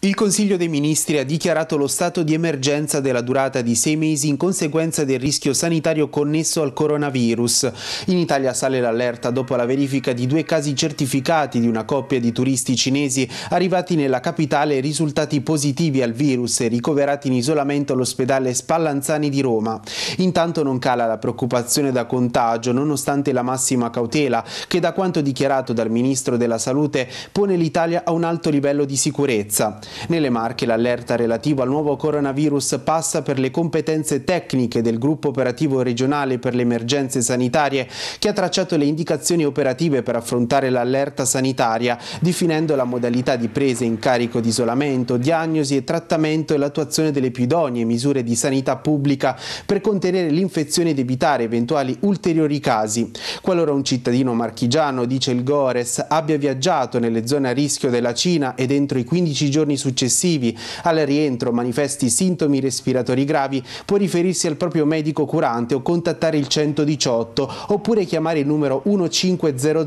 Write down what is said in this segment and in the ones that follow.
Il Consiglio dei Ministri ha dichiarato lo stato di emergenza della durata di sei mesi in conseguenza del rischio sanitario connesso al coronavirus. In Italia sale l'allerta dopo la verifica di due casi certificati di una coppia di turisti cinesi arrivati nella capitale risultati positivi al virus e ricoverati in isolamento all'ospedale Spallanzani di Roma. Intanto non cala la preoccupazione da contagio nonostante la massima cautela che da quanto dichiarato dal Ministro della Salute pone l'Italia a un alto livello di sicurezza. Nelle Marche l'allerta relativa al nuovo coronavirus passa per le competenze tecniche del gruppo operativo regionale per le emergenze sanitarie che ha tracciato le indicazioni operative per affrontare l'allerta sanitaria, definendo la modalità di presa in carico di isolamento, diagnosi e trattamento e l'attuazione delle più idonee misure di sanità pubblica per contenere l'infezione ed evitare eventuali ulteriori casi. Qualora un cittadino marchigiano, dice il Gores, abbia viaggiato nelle zone a rischio della Cina e dentro i 15 giorni successivi al rientro manifesti sintomi respiratori gravi, può riferirsi al proprio medico curante o contattare il 118 oppure chiamare il numero 1500,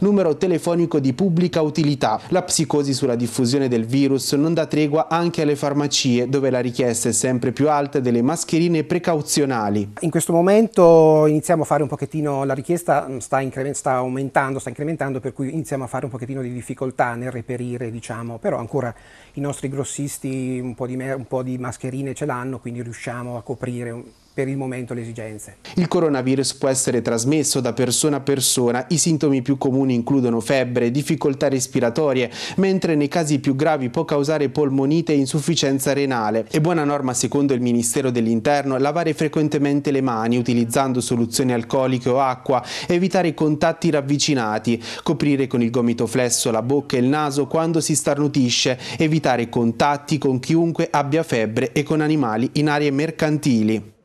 numero telefonico di pubblica utilità. La psicosi sulla diffusione del virus non dà tregua anche alle farmacie, dove la richiesta è sempre più alta delle mascherine precauzionali. In questo momento iniziamo a fare un pochettino, la richiesta mm, sta, sta aumentando, sta incrementando, per cui iniziamo a fare un pochettino di difficoltà nel reperire, diciamo, però ancora i nostri grossisti un po' di, un po di mascherine ce l'hanno, quindi riusciamo a coprire per il momento le esigenze. Il coronavirus può essere trasmesso da persona a persona, i sintomi più comuni includono febbre, difficoltà respiratorie, mentre nei casi più gravi può causare polmonite e insufficienza renale. È buona norma secondo il Ministero dell'Interno lavare frequentemente le mani utilizzando soluzioni alcoliche o acqua, evitare contatti ravvicinati, coprire con il gomito flesso la bocca e il naso quando si starnutisce, evitare contatti con chiunque abbia febbre e con animali in aree mercantili.